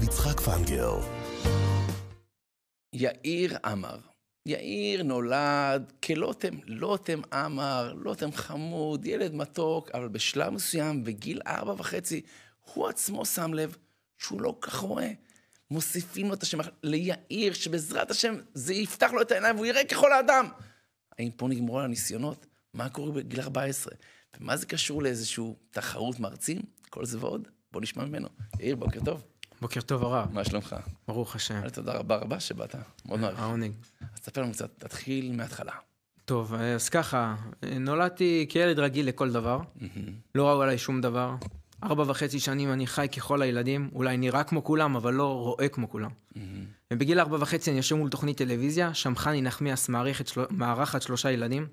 הרב יצחק פנגר. יאיר עמר. יאיר נולד כלוטם, לוטם עמר, לוטם חמוד, ילד מתוק, אבל בשלב מסוים, בגיל ארבע וחצי, הוא עצמו שם לב שהוא לא כך רואה. מוסיפים לו את השם ליאיר, שבעזרת השם זה יפתח לו את העיניים והוא יראה ככל האדם. האם פה נגמרו על הניסיונות? מה קורה בגיל 14? ומה זה קשור לאיזושהי תחרות מרצים? כל זה ועוד, בואו נשמע ממנו. יאיר, בוקר טוב. בוקר טוב הרב. מה שלומך? ברוך השם. אה, תודה רבה רבה שבאת, מאוד מעריך. העונג. אז תספר לנו קצת, תתחיל מההתחלה. טוב, אז ככה, נולדתי כילד רגיל לכל דבר, לא ראו עליי שום דבר. ארבע וחצי שנים אני חי ככל הילדים, אולי נראה כמו כולם, אבל לא רואה כמו כולם. ובגיל ארבע וחצי אני יושב מול תוכנית טלוויזיה, שם חני נחמיאס מארחת שלושה ילדים.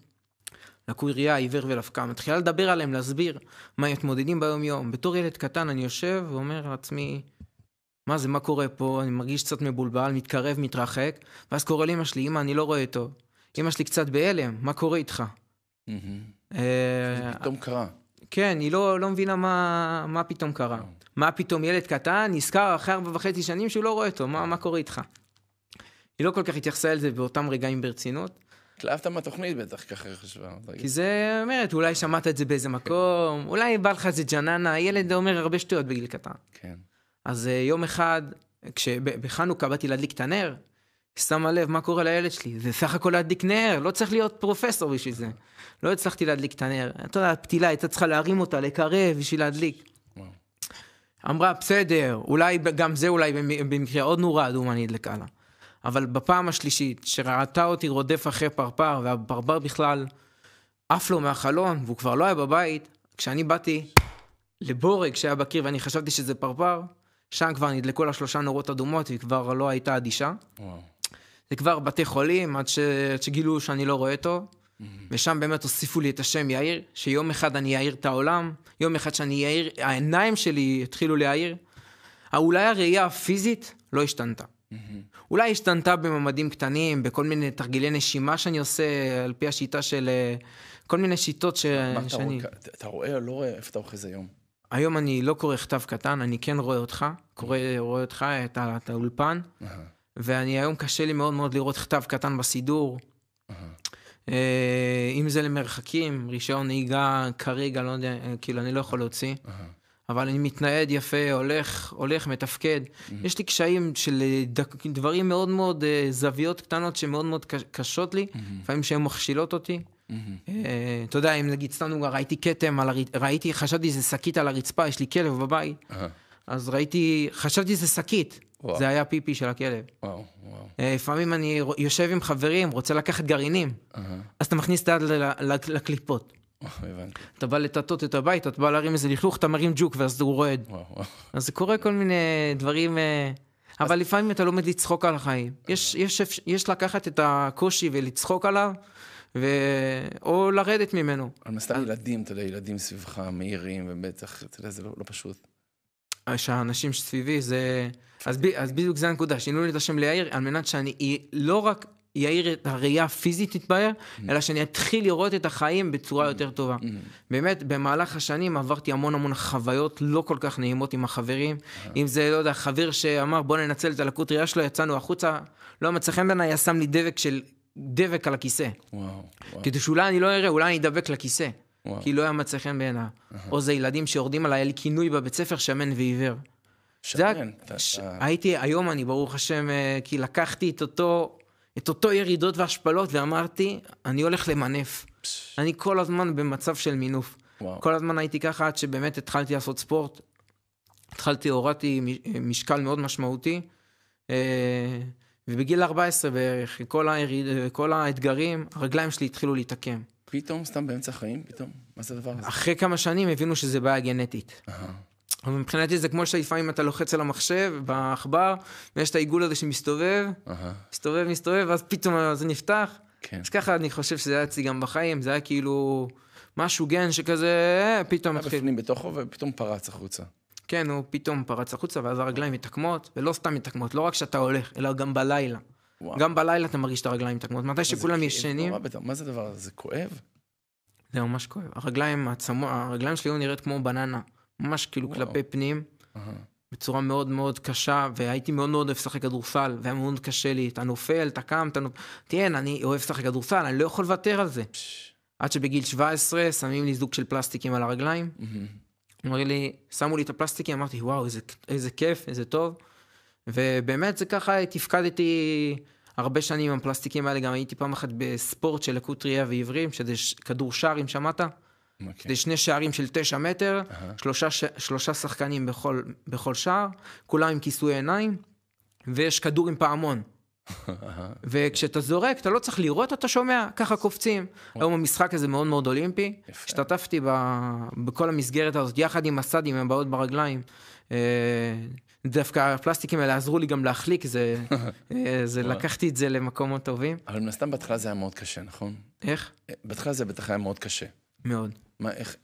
לקוי ראייה, עיוור ולפקה, מתחילה לדבר עליהם, להסביר מה הם מתמודדים ביום-יום. בתור ילד קטן אני יושב ואומר לעצמי, מה זה, מה קורה פה? אני מרגיש קצת מבולבל, מתקרב, מתרחק, ואז קורא לאמא שלי, אמא, אני לא רואה אותו. אמא שלי קצת בהלם, מה קורה איתך? אה, זה פתאום קרה. כן, היא לא, לא מבינה מה, פתאום קרה. כן. מה פתאום ילד קטן נזכר אחרי ארבע וחצי שנים שהוא לא רואה אותו, מה, כן. מה קורה איתך? היא לא כל כך התייחסה אל זה באותם רגעים ברצינות. התלהבת מהתוכנית בטח, ככה היא חשבה. כי זה, אומרת, אולי שמעת את זה באיזה מקום, אולי בא לך איזה ג'ננה, ילד אומר הרבה שטויות בגיל קטן. כן. אז אה, יום אחד, כשבחנוכה באתי להדליק את הנר, שמה לב מה קורה לילד שלי, זה סך הכל להדליק נר, לא צריך להיות פרופסור בשביל זה. לא הצלחתי להדליק את הנר. אתה יודע, הפתילה הייתה צריכה להרים אותה, לקרב בשביל להדליק. אמרה, בסדר, אולי, גם זה אולי במקרה, עוד נורה אדומה נדלקה לה. אבל בפעם השלישית, שראתה אותי רודף אחרי פרפר, והפרפר בכלל עף לו מהחלון, והוא כבר לא היה בבית, כשאני באתי לבורג שהיה בקיר ואני חשבתי שזה פרפר, שם כבר נדלקו לה שלושה נורות אדומות, היא כבר לא הייתה אדישה. זה כבר בתי חולים, עד, ש... עד שגילו שאני לא רואה טוב. ושם באמת הוסיפו לי את השם יאיר, שיום אחד אני אעיר את העולם, יום אחד שאני אעיר, העיניים שלי התחילו להעיר. אולי הראייה הפיזית לא השתנתה. אולי השתנתה בממדים קטנים, בכל מיני תרגילי נשימה שאני עושה, על פי השיטה של אה, כל מיני שיטות ש... מה שאני... אתה רואה, אתה רואה, לא רואה, איפה אתה אוחז היום? היום אני לא קורא כתב קטן, אני כן רואה אותך, קורא, רואה אותך, את, את האולפן, uh-huh. ואני היום קשה לי מאוד מאוד לראות כתב קטן בסידור. uh אם זה למרחקים, רישיון נהיגה כרגע, לא יודע, אה, כאילו, אני לא יכול להוציא. Uh-huh. אבל אני מתנייד יפה, הולך, הולך, מתפקד. Mm-hmm. יש לי קשיים של אה, דברים מאוד מאוד, זוויות קטנות שמאוד מאוד קשות לי, mm-hmm. לפעמים שהן מכשילות אותי. Mm-hmm. אה, אתה יודע, אם נגיד סתם דוגמא, ראיתי כתם, ראיתי, חשבתי שזה שקית על הרצפה, יש לי כלב בבית, אז ראיתי, חשבתי שזה שקית. זה היה פיפי של הכלב. אה, לפעמים אני יושב עם חברים, רוצה לקחת גרעינים, אז אתה מכניס את היד לקליפות. אה, אתה בא לטטות את הבית, אתה בא להרים איזה לכלוך, אתה מרים ג'וק ואז הוא רועד. אז זה קורה כל מיני דברים, אבל לפעמים אתה לומד לצחוק על החיים. יש לקחת את הקושי ולצחוק עליו. ו... או לרדת ממנו. אבל מסתם הסתם ילדים, אתה יודע, ילדים סביבך מהירים, ובטח, אתה יודע, זה לא, לא פשוט. שהאנשים שסביבי זה... אז, ב... אז בדיוק זה הנקודה, שינו לי את השם ליאיר, על מנת שאני לא רק יאיר את הראייה הפיזית תתבהר, mm-hmm. אלא שאני אתחיל לראות את החיים בצורה mm-hmm. יותר טובה. Mm-hmm. באמת, במהלך השנים עברתי המון המון חוויות לא כל כך נעימות עם החברים. אה. אם זה, לא יודע, חבר שאמר בוא ננצל את הלקות ראייה שלו, יצאנו החוצה, לא מצא חן בעיניי, היה שם לי דבק של דבק על הכיסא. וואו, וואו. כדי שאולי אני לא אראה, אולי אני אדבק לכיסא. וואו. כי לא היה מצא חן בעיניו. Uh-huh. או זה ילדים שיורדים עליי, היה לי כינוי בבית ספר שמן ועיוור. שמן. זה, ש... הייתי, היום אני ברוך השם, אה, כי לקחתי את אותו, את אותו ירידות והשפלות ואמרתי, אני הולך למנף. פש... אני כל הזמן במצב של מינוף. וואו. כל הזמן הייתי ככה עד שבאמת התחלתי לעשות ספורט. התחלתי, הורדתי משקל מאוד משמעותי. אה, ובגיל 14 בערך, כל, היריד, כל האתגרים, הרגליים שלי התחילו להתעקם. פתאום, סתם באמצע החיים, פתאום? מה זה הדבר הזה? אחרי כמה שנים הבינו שזה בעיה גנטית. Uh-huh. אבל מבחינתי זה כמו שלפעמים אתה לוחץ על המחשב, בעכבר, ויש את העיגול הזה שמסתובב, uh-huh. מסתובב, מסתובב, ואז פתאום זה נפתח. כן. אז ככה אני חושב שזה היה אצלי גם בחיים, זה היה כאילו משהו גן שכזה, אה, פתאום... היה בפנים בתוכו ופתאום פרץ החוצה. כן, הוא פתאום פרץ החוצה ואז הרגליים מתעקמות, ולא סתם מתעקמות, לא רק שאתה הולך, אלא גם בלילה. וואו. גם בלילה אתה מרגיש את הרגליים מתעקמות. מתי שכולם ישנים... מה זה הדבר הזה? זה כואב? זה ממש כואב. הרגליים, הצמו, הרגליים שלי היו נראית כמו בננה, ממש כאילו וואו. כלפי פנים, uh-huh. בצורה מאוד מאוד קשה, והייתי מאוד מאוד אוהב לשחק כדורסל, והיה מאוד קשה לי, אתה נופל, אתה קם, אתה נופל, תהיין, אני אוהב לשחק כדורסל, אני לא יכול לוותר על זה. פש... עד שבגיל 17 שמים לי זוג של פלסטיקים על הרגליים, mm-hmm. הם אמרו לי, שמו לי את הפלסטיקים, אמרתי, וואו, איזה, איזה כיף, איזה טוב. ובאמת זה ככה, תפקדתי הרבה שנים עם הפלסטיקים האלה, גם הייתי פעם אחת בספורט של לקות ראייה ועיוורים, שזה כדור שער, אם שמעת. Okay. אוקיי. זה שני שערים של תשע מטר, uh-huh. שלושה, ש... שלושה שחקנים בכל, בכל שער, כולם עם כיסוי עיניים, ויש כדור עם פעמון. וכשאתה זורק, אתה לא צריך לראות, אתה שומע, ככה קופצים. היום המשחק הזה מאוד מאוד אולימפי. השתתפתי בכל המסגרת הזאת, יחד עם הסאדים, עם הבעיות ברגליים. אה, דווקא הפלסטיקים האלה עזרו לי גם להחליק, זה, אה, זה לקחתי את זה למקומות טובים. אבל מן הסתם בהתחלה זה היה מאוד קשה, נכון? איך? אה, בהתחלה זה בטח היה מאוד קשה. מאוד. מה, איך,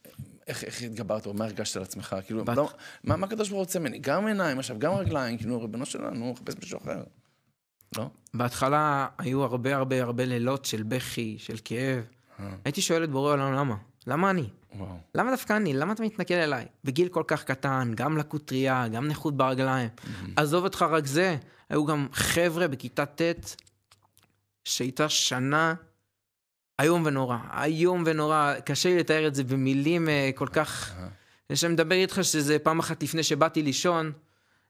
איך, איך התגברת, או מה הרגשת על עצמך? כאילו, בת... לא, מה, מה הקדוש ברוך הוא רוצה ממני? גם עיניים עכשיו, גם רגליים, כאילו, ריבונו שלנו, הוא מחפש מישהו אחר. לא? בהתחלה היו הרבה הרבה הרבה לילות של בכי, של כאב. אה. הייתי שואל את בורא עולם למה? למה אני? וואו. למה דווקא אני? למה אתה מתנכל אליי? בגיל כל כך קטן, גם לקוטריה, גם נכות ברגליים. Mm-hmm. עזוב אותך רק זה, היו גם חבר'ה בכיתה ט' שהייתה שנה איום ונורא. איום ונורא, קשה לי לתאר את זה במילים אה, כל כך... מדבר איתך שזה פעם אחת לפני שבאתי לישון.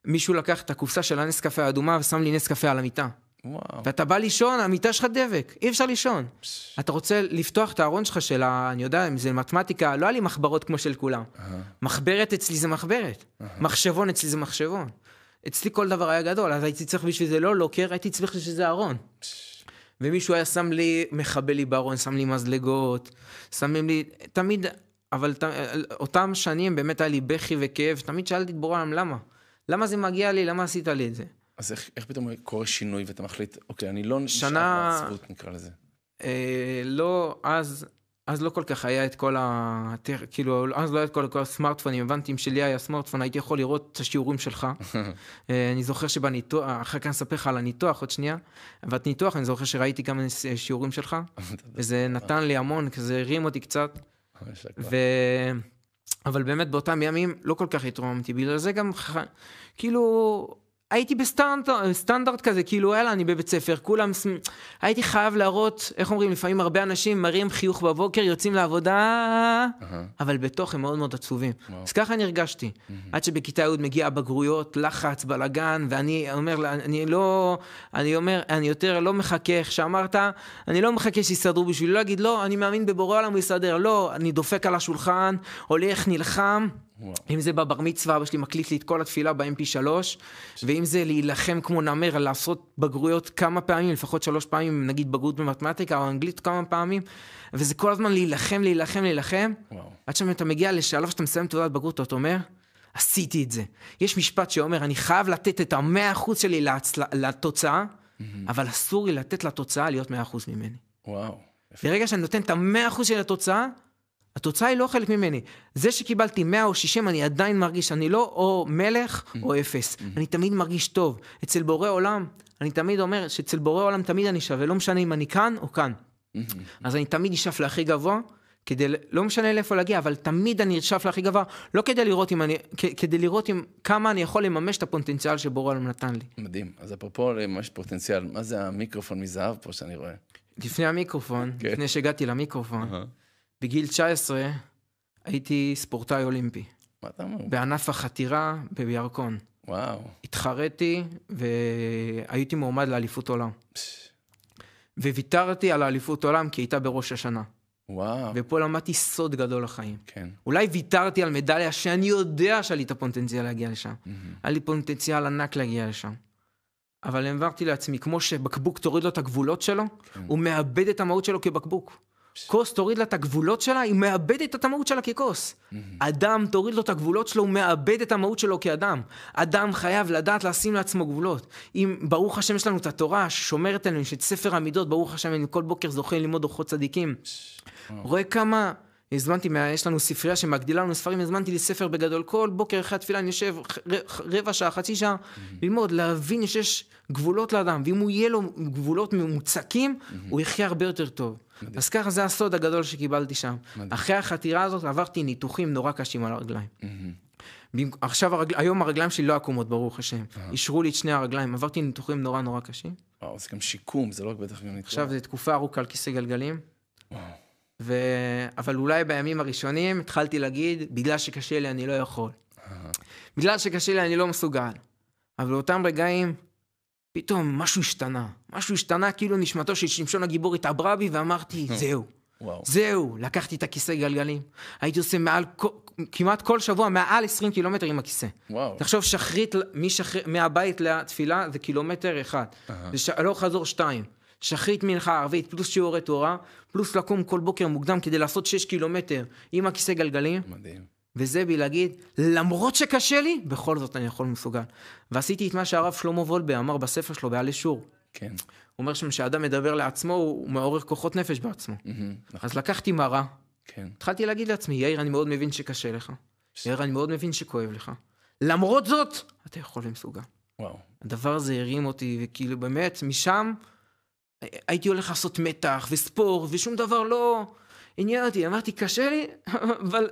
מישהו לקח את הקופסה של הנס קפה האדומה ושם לי נס קפה על המיטה. וואו. ואתה בא לישון, המיטה שלך דבק, אי אפשר לישון. ש... אתה רוצה לפתוח את הארון שלך של ה... אני יודע, אם זה מתמטיקה, לא היה לי מחברות כמו של כולם. Uh-huh. מחברת אצלי זה מחברת, uh-huh. מחשבון אצלי זה מחשבון. אצלי כל דבר היה גדול, אז הייתי צריך בשביל זה לא לוקר, הייתי צריך בשביל זה ארון. ש... ומישהו היה שם לי, מחבל לי בארון, שם לי מזלגות, שמים לי, תמיד, אבל ת... אה, אותם שנים באמת היה לי בכי וכאב, תמיד שאלתי את בורם למה. למה זה מגיע לי? למה עשית לי את זה? אז איך, איך פתאום קורה שינוי ואתה מחליט, אוקיי, אני לא נשאר שנה... בעצבות, נקרא לזה. אה, לא, אז, אז לא כל כך היה את כל ה... כאילו, אז לא היה את כל, כל הסמארטפונים, הבנתי אם שלי היה סמארטפון, הייתי יכול לראות את השיעורים שלך. אה, אני זוכר שבניתוח, אחר כך אני אספר לך על הניתוח עוד שנייה, ואת ניתוח, אני זוכר שראיתי גם שיעורים שלך, וזה נתן לי המון, זה הרים אותי קצת. ו... אבל באמת באותם ימים לא כל כך התרוממתי, בגלל זה גם ח... כאילו... הייתי בסטנדרט כזה, כאילו, יאללה, אני בבית ספר, כולם... הייתי חייב להראות, איך אומרים, לפעמים הרבה אנשים מראים חיוך בבוקר, יוצאים לעבודה, אבל בתוך הם מאוד מאוד עצובים. אז ככה אני הרגשתי. עד שבכיתה י' מגיעה בגרויות, לחץ, בלאגן, ואני אומר, אני לא... אני אומר, אני יותר לא מחכה, איך שאמרת, אני לא מחכה שיסתדרו בשבילי, לא אגיד, לא, אני מאמין בבורא העולם הוא יסדר, לא, אני דופק על השולחן, הולך, נלחם. אם זה בבר מצווה, אבא שלי מקליט לי את כל התפילה ב-MP3, ואם זה להילחם כמו נמר, לעשות בגרויות כמה פעמים, לפחות שלוש פעמים, נגיד בגרות במתמטיקה או אנגלית כמה פעמים, וזה כל הזמן להילחם, להילחם, להילחם, וואו. עד שאתה מגיע לשלב שאתה מסיים תעודת בגרות, אתה אומר, עשיתי את זה. יש משפט שאומר, אני חייב לתת את המאה אחוז שלי להצל... לתוצאה, אבל אסור לי לתת לתוצאה להיות מאה אחוז ממני. וואו. ברגע שאני נותן את המאה אחוז שלי לתוצאה, התוצאה היא לא חלק ממני. זה שקיבלתי 100 או 60, אני עדיין מרגיש, אני לא או מלך mm-hmm. או אפס. Mm-hmm. אני תמיד מרגיש טוב. אצל בורא עולם, אני תמיד אומר שאצל בורא עולם תמיד אני שווה, לא משנה אם אני כאן או כאן. Mm-hmm. אז אני תמיד אשאף להכי גבוה, כדי, לא משנה לאיפה להגיע, אבל תמיד אני אשאף להכי גבוה, לא כדי לראות אם אני, כ, כדי לראות אם, כמה אני יכול לממש את הפוטנציאל שבורא עולם נתן לי. מדהים. אז אפרופו לממש פוטנציאל, מה זה המיקרופון מזהב פה שאני רואה? לפני המיקרופון, okay. כן. לפני שהגעתי למיקרופון. בגיל 19 הייתי ספורטאי אולימפי. מה אתה אומר? בענף החתירה בירקון. וואו. התחרתי והייתי מועמד לאליפות עולם. וויתרתי על האליפות עולם כי הייתה בראש השנה. וואו. ופה למדתי סוד גדול לחיים. כן. אולי ויתרתי על מדליה שאני יודע שהיה לי את הפוטנציאל להגיע לשם. Mm-hmm. היה לי פוטנציאל ענק להגיע לשם. אבל העברתי לעצמי, כמו שבקבוק תוריד לו את הגבולות שלו, כן. הוא מאבד את המהות שלו כבקבוק. כוס תוריד לה את הגבולות שלה, היא מאבדת את המהות שלה ככוס. אדם תוריד לו את הגבולות שלו, הוא מאבד את המהות שלו כאדם. אדם חייב לדעת לשים לעצמו גבולות. אם ברוך השם יש לנו את התורה ששומרת עלינו, יש את ספר המידות, ברוך השם אני כל בוקר זוכה ללמוד אורחות צדיקים. רואה כמה... הזמנתי, יש לנו ספרייה שמגדילה לנו ספרים, הזמנתי לי ספר בגדול. כל בוקר אחרי התפילה אני יושב רבע שעה, חצי שעה, mm-hmm. ללמוד, להבין שיש גבולות לאדם, ואם הוא יהיה לו גבולות ממוצקים, mm-hmm. הוא יחיה הרבה יותר טוב. מדהים. אז ככה זה הסוד הגדול שקיבלתי שם. מדהים. אחרי החתירה הזאת עברתי ניתוחים נורא קשים על הרגליים. Mm-hmm. עכשיו, הרגל... היום הרגליים שלי לא עקומות, ברוך השם. uh-huh. אישרו לי את שני הרגליים, עברתי ניתוחים נורא נורא קשים. וואו, זה גם שיקום, זה לא רק בטח גם ניתוח. עכשיו, זו תקופה ארוכה על כיסא גלגלים. וואו. ו... אבל אולי בימים הראשונים התחלתי להגיד, בגלל שקשה לי אני לא יכול. Uh-huh. בגלל שקשה לי אני לא מסוגל. אבל באותם רגעים פתאום משהו השתנה. משהו השתנה, כאילו נשמתו של שמשון הגיבור התעברה בי, ואמרתי, אה, זהו. וואו. זהו, לקחתי את הכיסא גלגלים. הייתי עושה מעל, כמעט כל שבוע, מעל 20 קילומטר עם הכיסא. וואו. תחשוב, שחרית משחר, מהבית לתפילה זה קילומטר אחד. Uh-huh. זה לא חזור שתיים. שחרית מנחה ערבית, פלוס שיעורי תורה, פלוס לקום כל בוקר מוקדם כדי לעשות 6 קילומטר עם הכיסא גלגלים. מדהים. וזה בי להגיד, למרות שקשה לי, בכל זאת אני יכול ומסוגל. ועשיתי את מה שהרב שלמה וולבה אמר בספר שלו, בעל אישור. כן. הוא אומר שם, שכשאדם מדבר לעצמו, הוא מעורר כוחות נפש בעצמו. Mm-hmm, אז לקחתי מראה, כן. התחלתי להגיד לעצמי, יאיר, אני מאוד מבין שקשה לך. ש... יאיר, אני מאוד מבין שכואב לך. למרות זאת, אתה יכול ומסוגל. וואו. הדבר הזה הרים אותי, וכאילו באמת, משם אה, הייתי הולך לעשות מתח וספורט, ושום דבר לא עניין אותי. אמרתי, קשה לי, אבל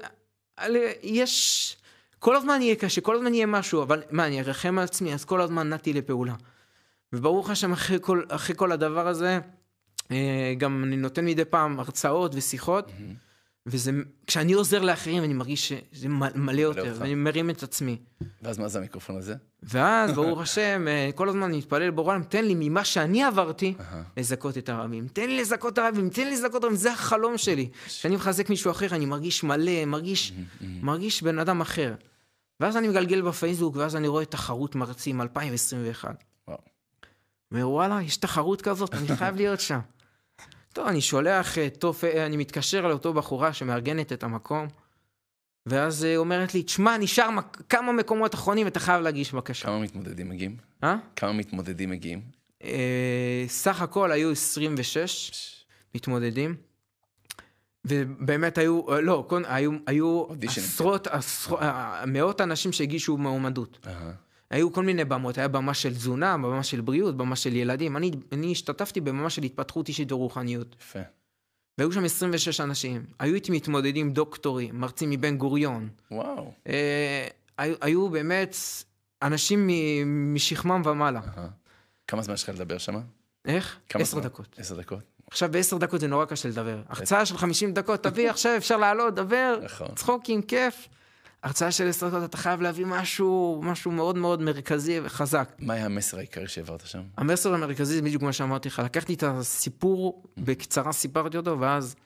יש... כל הזמן יהיה קשה, כל הזמן יהיה משהו, אבל מה, אני ארחם על עצמי, אז כל הזמן נעתי לפעולה. וברוך השם, אחרי כל, אחרי כל הדבר הזה, אה, גם אני נותן מדי פעם הרצאות ושיחות. Mm-hmm. וזה, כשאני עוזר לאחרים, אני מרגיש שזה מלא, מלא יותר, אותך. ואני מרים את עצמי. ואז מה זה המיקרופון הזה? ואז, ברוך השם, אה, כל הזמן אני מתפלל לבורא העולם, תן לי ממה שאני עברתי, לזכות את הרבים. תן לי לזכות את הרבים, תן לי לזכות את הרבים, זה החלום שלי. כשאני מחזק מישהו אחר, אני מרגיש מלא, מרגיש, מרגיש בן אדם אחר. ואז אני מגלגל בפייסבוק, ואז אני רואה תחרות מרצים 2021. וואו. וואלה, יש תחרות כזאת, אני חייב להיות שם. טוב, אני שולח, אה, טוב, אה, אני מתקשר לאותו בחורה שמארגנת את המקום, ואז היא אה, אומרת לי, תשמע, נשאר מק... כמה מקומות אחרונים, אתה חייב להגיש בקשה. כמה מתמודדים מגיעים? אה? כמה מתמודדים מגיעים? אה, סך הכל היו 26 ש... מתמודדים. ובאמת היו, לא, היו, היו כן. עשרות, עשרות, מאות אנשים שהגישו מועמדות. Uh-huh. היו כל מיני במות, היה במה של תזונה, במה של בריאות, במה של ילדים. אני, אני השתתפתי בממה של התפתחות אישית ורוחניות. יפה. והיו שם 26 אנשים. היו איתי מתמודדים דוקטורים, מרצים מבן גוריון. וואו. אה, היו, היו באמת אנשים משכמם ומעלה. אה. כמה זמן יש לך לדבר שם? איך? עשר דקות. עשר דקות. עכשיו בעשר דקות זה נורא קשה לדבר. הרצאה של 50 דקות, תביא עכשיו, אפשר לעלות, דבר, נכון. צחוקים, כיף. הרצאה של עשר דקות, אתה חייב להביא משהו, משהו מאוד מאוד מרכזי וחזק. מה היה המסר העיקרי שהעברת שם? המסר המרכזי זה בדיוק מה שאמרתי לך, לקחתי את הסיפור, בקצרה סיפרתי אותו, ואז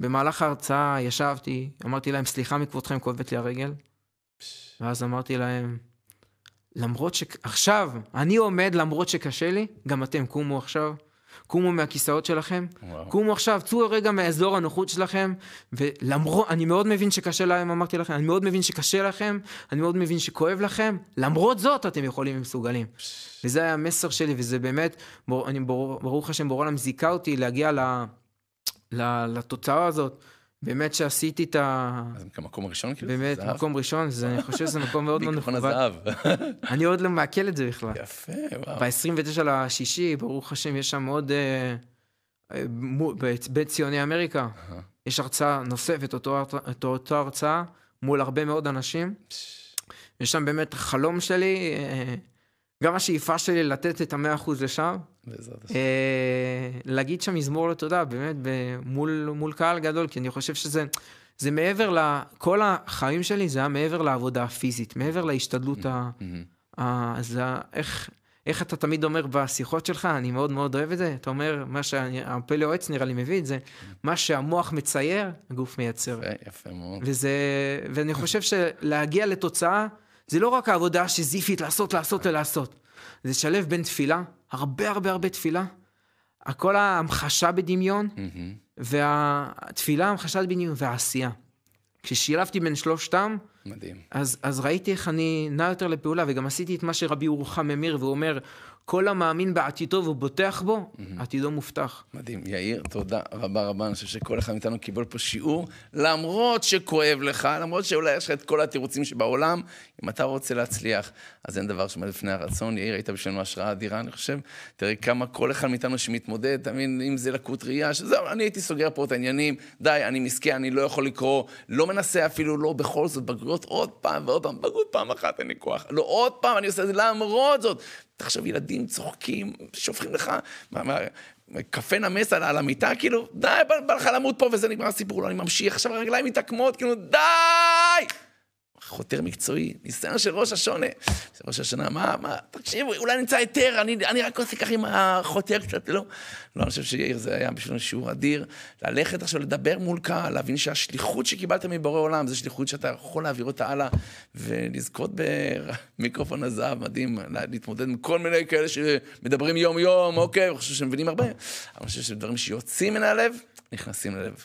במהלך ההרצאה ישבתי, אמרתי להם, סליחה מכבודכם, כואבת לי הרגל. ואז אמרתי להם, למרות שעכשיו, אני עומד למרות שקשה לי, גם אתם קומו עכשיו. קומו מהכיסאות שלכם, וואו. קומו עכשיו, צאו רגע מאזור הנוחות שלכם, ולמרות, אני מאוד מבין שקשה להם, אמרתי לכם, אני מאוד מבין שקשה לכם, אני מאוד מבין שכואב לכם, למרות זאת אתם יכולים ומסוגלים. פש... וזה היה המסר שלי, וזה באמת, בור, אני, בור, ברוך השם, בורא עולם זיכה אותי להגיע ל, ל, לתוצאה הזאת. באמת שעשיתי את ה... אז כאילו? מקום ראשון כאילו? באמת, מקום ראשון, אני חושב שזה מקום מאוד מאוד לא נכון. מיקרופון הזהב. אני עוד לא מעכל את זה בכלל. יפה, וואו. ב-29 לשישי, ברוך השם, יש שם עוד... אה, אה, בית ציוני אמריקה, יש הרצאה נוספת, אותו הרצאה, מול הרבה מאוד אנשים. יש שם באמת חלום שלי, אה, גם השאיפה שלי לתת את המאה אחוז לשם. בעזרת השם. אה, להגיד שם מזמור לתודה, לא באמת, מול, מול קהל גדול, כי אני חושב שזה... זה מעבר ל... כל החיים שלי זה היה מעבר לעבודה הפיזית, מעבר להשתדלות ה... Mm-hmm. ה... זה איך... איך אתה תמיד אומר בשיחות שלך, אני מאוד מאוד אוהב את זה, אתה אומר, מה שהפלאו עץ נראה לי מביא את זה, mm-hmm. מה שהמוח מצייר, הגוף מייצר. יפה, יפה מאוד. וזה, ואני חושב שלהגיע לתוצאה, זה לא רק העבודה השזיפית, לעשות, לעשות ולעשות. זה לשלב בין תפילה, הרבה הרבה הרבה תפילה, הכל ההמחשה בדמיון, והתפילה, המחשה בדמיון והעשייה. כששילבתי בין שלושתם, מדהים. אז, אז ראיתי איך אני נע יותר לפעולה, וגם עשיתי את מה שרבי ירוחם המיר, והוא אומר, כל המאמין בעתידו ובוטח בו, mm-hmm. עתידו מובטח. מדהים. יאיר, תודה רבה רבה. אני חושב שכל אחד מאיתנו קיבל פה שיעור, למרות שכואב לך, למרות שאולי יש לך את כל התירוצים שבעולם, אם אתה רוצה להצליח, אז אין דבר שעומד לפני הרצון. יאיר, היית בשבילנו השראה אדירה, אני חושב. תראי כמה כל אחד מאיתנו שמתמודד, תאמין, אם זה לקות ראייה, שזהו, אני הייתי סוגר פה את העניינים, די, אני מסכן, אני לא יכול לקרוא, לא מנסה אפילו, לא, בכל זאת, בגרויות לעשות עוד פעם ועוד פעם, ברור פעם אחת אין לי כוח, לא עוד פעם, אני עושה את זה למרות זאת. תחשוב, ילדים צוחקים, שופכים לך, מה, מה, קפה נמס על, על המיטה, כאילו, די, בא לך למות פה וזה נגמר הסיפור, לא, אני ממשיך, עכשיו הרגליים מתעקמות, כאילו, די! חותר מקצועי, ניסיון של ראש השונה. של ראש השנה, מה, מה, תקשיבו, אולי נמצא היתר, אני, אני רק עושה כך עם החותר קצת, לא. לא, אני חושב שיאיר, זה היה בשבילנו שיעור אדיר. ללכת עכשיו לדבר מול קהל, להבין שהשליחות שקיבלת מבורא עולם, זו שליחות שאתה יכול להעביר אותה הלאה, ולזכות במיקרופון הזהב, מדהים, להתמודד עם כל מיני כאלה שמדברים יום-יום, אוקיי, אני חושב שהם מבינים הרבה, אבל אני חושב שדברים שיוצאים מן הלב, נכנסים ללב.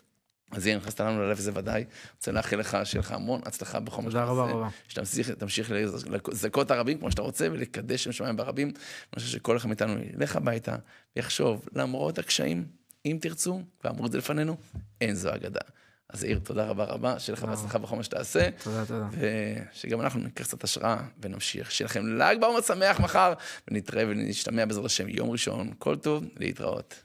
אז היא נכנסת לנו ללב, זה ודאי. רוצה לאחל לך, שיהיה לך המון הצלחה בכל מה שאתה עושה. תודה רבה. רבה. שתמשיך לזכות הרבים כמו שאתה רוצה ולקדש שם שמיים ברבים. אני חושב שכל אחד מאיתנו ילך הביתה, יחשוב, למרות הקשיים, אם תרצו, ואמרו את זה לפנינו, אין זו אגדה. אז יאיר, תודה רבה רבה, שיהיה לך בהצלחה בכל מה שתעשה. תודה, תודה. ושגם אנחנו ניקח קצת השראה ונמשיך. שיהיה לכם ל"ג בעומר שמח מחר, ונתראה ונשתמע בעזרת השם יום ראשון. כל טוב, להתראות.